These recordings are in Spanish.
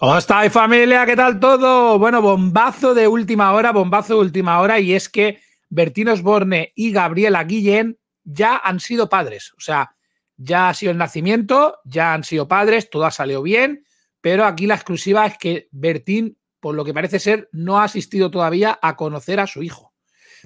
¿Cómo estáis familia? ¿Qué tal todo? Bueno, bombazo de última hora, bombazo de última hora y es que Bertín Osborne y Gabriela Guillén ya han sido padres. O sea, ya ha sido el nacimiento, ya han sido padres, todo ha salido bien, pero aquí la exclusiva es que Bertín, por lo que parece ser, no ha asistido todavía a conocer a su hijo.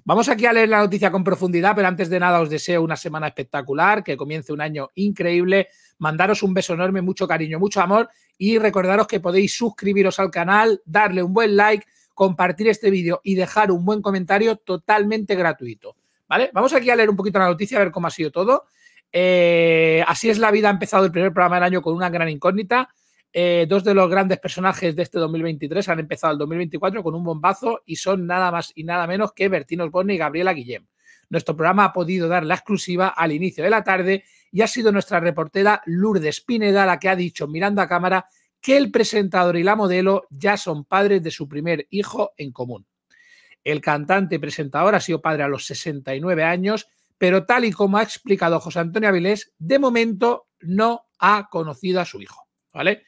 Vamos aquí a leer la noticia con profundidad, pero antes de nada os deseo una semana espectacular, que comience un año increíble. Mandaros un beso enorme, mucho cariño, mucho amor y recordaros que podéis suscribiros al canal, darle un buen like, compartir este vídeo y dejar un buen comentario totalmente gratuito. ¿Vale? Vamos aquí a leer un poquito la noticia, a ver cómo ha sido todo. Eh, así es la vida, ha empezado el primer programa del año con una gran incógnita. Eh, dos de los grandes personajes de este 2023 han empezado el 2024 con un bombazo y son nada más y nada menos que Bertín Osborne y Gabriela Guillem. Nuestro programa ha podido dar la exclusiva al inicio de la tarde y ha sido nuestra reportera Lourdes Pineda la que ha dicho mirando a cámara que el presentador y la modelo ya son padres de su primer hijo en común. El cantante y presentador ha sido padre a los 69 años, pero tal y como ha explicado José Antonio Avilés, de momento no ha conocido a su hijo. ¿Vale?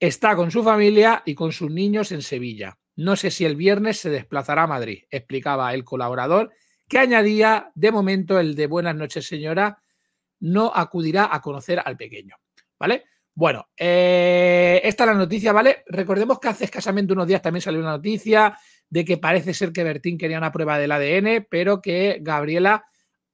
Está con su familia y con sus niños en Sevilla. No sé si el viernes se desplazará a Madrid, explicaba el colaborador, que añadía, de momento, el de Buenas noches, señora, no acudirá a conocer al pequeño. ¿Vale? Bueno, eh, esta es la noticia, ¿vale? Recordemos que hace escasamente unos días también salió una noticia de que parece ser que Bertín quería una prueba del ADN, pero que Gabriela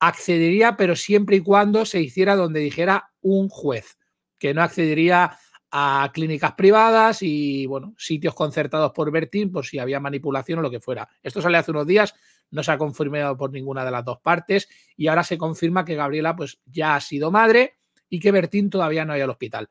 accedería, pero siempre y cuando se hiciera donde dijera un juez, que no accedería a clínicas privadas y bueno, sitios concertados por Bertín por si había manipulación o lo que fuera. Esto sale hace unos días, no se ha confirmado por ninguna de las dos partes y ahora se confirma que Gabriela pues ya ha sido madre y que Bertín todavía no hay al hospital.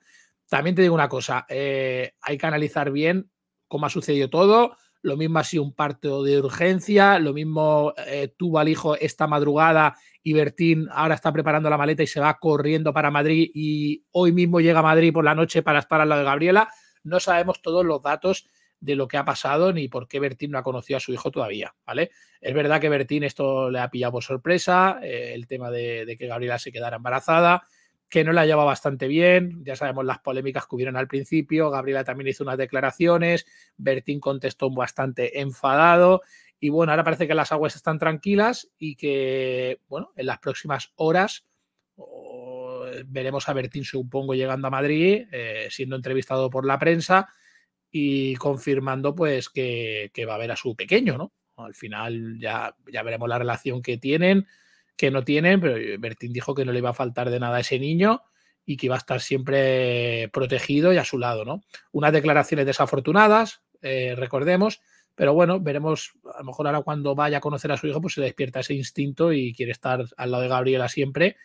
También te digo una cosa, eh, hay que analizar bien cómo ha sucedido todo, lo mismo ha sido un parto de urgencia, lo mismo eh, tuvo al hijo esta madrugada y Bertín ahora está preparando la maleta y se va corriendo para Madrid y hoy mismo llega a Madrid por la noche para estar al lado de Gabriela. No sabemos todos los datos de lo que ha pasado ni por qué Bertín no ha conocido a su hijo todavía, ¿vale? Es verdad que Bertín esto le ha pillado por sorpresa, eh, el tema de que Gabriela se quedara embarazada, que no la lleva bastante bien. Ya sabemos las polémicas que hubieron al principio. Gabriela también hizo unas declaraciones. Bertín contestó bastante enfadado. Y bueno, ahora parece que las aguas están tranquilas y que, bueno, en las próximas horas veremos a Bertín, supongo, llegando a Madrid, eh, siendo entrevistado por la prensa y confirmando, pues, que, va a ver a su pequeño, ¿no? Al final ya, ya veremos la relación que tienen que no tienen, pero eh, Bertín dijo que no le iba a faltar de nada a ese niño y que iba a estar siempre protegido y a su lado, ¿no? Unas declaraciones desafortunadas, eh, recordemos, pero bueno, veremos, a lo mejor ahora cuando vaya a conocer a su hijo, pues se despierta ese instinto y quiere estar al lado de Gabriela siempre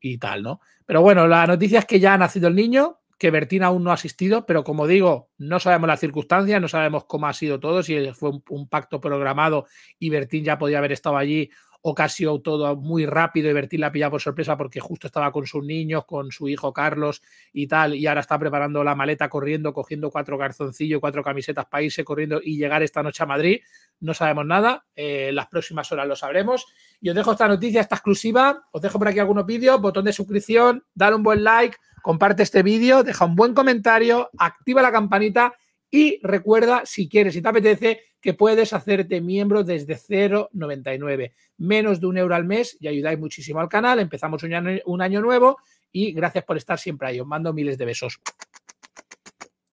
y tal, ¿no? Pero bueno, la noticia es que ya ha nacido el niño, que Bertín aún no ha asistido, pero como digo, no sabemos las circunstancias, no sabemos cómo ha sido todo, si fue un pacto programado y Bertín ya podía haber estado allí Ocasio todo muy rápido y Bertín la pilla por sorpresa porque justo estaba con sus niños, con su hijo Carlos y tal, y ahora está preparando la maleta corriendo, cogiendo cuatro garzoncillos, cuatro camisetas para irse corriendo y llegar esta noche a Madrid. No sabemos nada, eh, las próximas horas lo sabremos. Y os dejo esta noticia, esta exclusiva, os dejo por aquí algunos vídeos, botón de suscripción, dar un buen like, comparte este vídeo, deja un buen comentario, activa la campanita y recuerda, si quieres, y te apetece, que puedes hacerte miembro desde 0,99, menos de un euro al mes y ayudáis muchísimo al canal. Empezamos un año nuevo y gracias por estar siempre ahí. Os mando miles de besos.